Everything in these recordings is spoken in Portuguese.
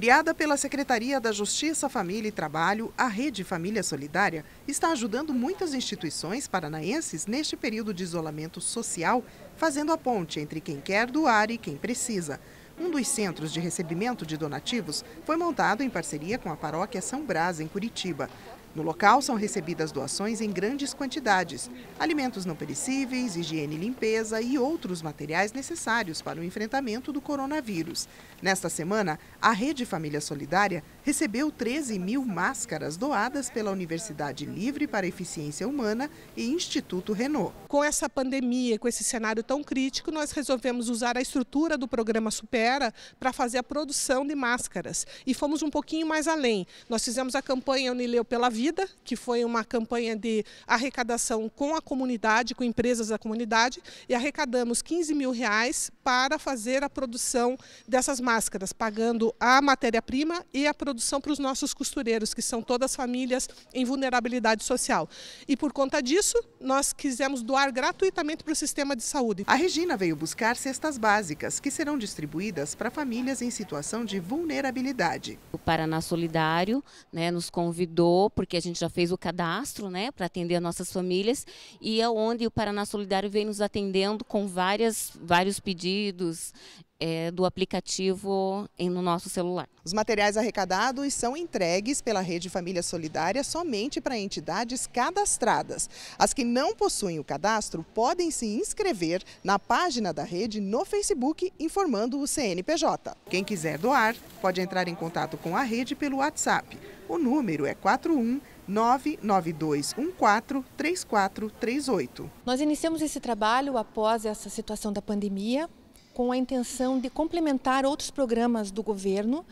Criada pela Secretaria da Justiça, Família e Trabalho, a Rede Família Solidária está ajudando muitas instituições paranaenses neste período de isolamento social, fazendo a ponte entre quem quer doar e quem precisa. Um dos centros de recebimento de donativos foi montado em parceria com a paróquia São Brás, em Curitiba. No local são recebidas doações em grandes quantidades: alimentos não perecíveis, higiene e limpeza e outros materiais necessários para o enfrentamento do coronavírus. Nesta semana, a Rede Família Solidária recebeu 13 mil máscaras doadas pela Universidade Livre para Eficiência Humana e Instituto Renault. Com essa pandemia, com esse cenário tão crítico, nós resolvemos usar a estrutura do programa Supera para fazer a produção de máscaras. E fomos um pouquinho mais além. Nós fizemos a campanha Unileu pela Vida Vida, que foi uma campanha de arrecadação com a comunidade, com empresas da comunidade, e arrecadamos 15 mil reais para fazer a produção dessas máscaras, pagando a matéria-prima e a produção para os nossos costureiros, que são todas famílias em vulnerabilidade social. E por conta disso, nós quisemos doar gratuitamente para o sistema de saúde. A Regina veio buscar cestas básicas, que serão distribuídas para famílias em situação de vulnerabilidade. O Paraná Solidário né, nos convidou, porque porque a gente já fez o cadastro né, para atender as nossas famílias, e é onde o Paraná Solidário vem nos atendendo com várias, vários pedidos é, do aplicativo no nosso celular. Os materiais arrecadados são entregues pela Rede Família Solidária somente para entidades cadastradas. As que não possuem o cadastro podem se inscrever na página da rede no Facebook informando o CNPJ. Quem quiser doar pode entrar em contato com a rede pelo WhatsApp o número é 41 992143438. Nós iniciamos esse trabalho após essa situação da pandemia, com a intenção de complementar outros programas do governo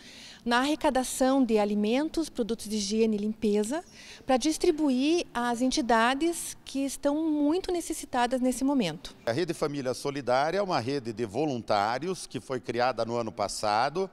na arrecadação de alimentos, produtos de higiene e limpeza, para distribuir às entidades que estão muito necessitadas nesse momento. A Rede Família Solidária é uma rede de voluntários que foi criada no ano passado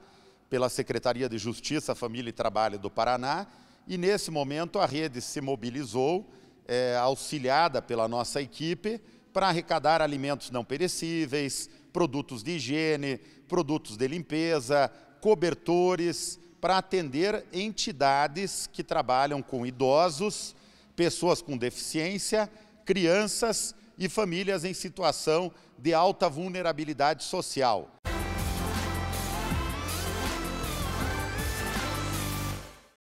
pela Secretaria de Justiça, Família e Trabalho do Paraná, e nesse momento a rede se mobilizou, é, auxiliada pela nossa equipe, para arrecadar alimentos não perecíveis, produtos de higiene, produtos de limpeza, cobertores, para atender entidades que trabalham com idosos, pessoas com deficiência, crianças e famílias em situação de alta vulnerabilidade social.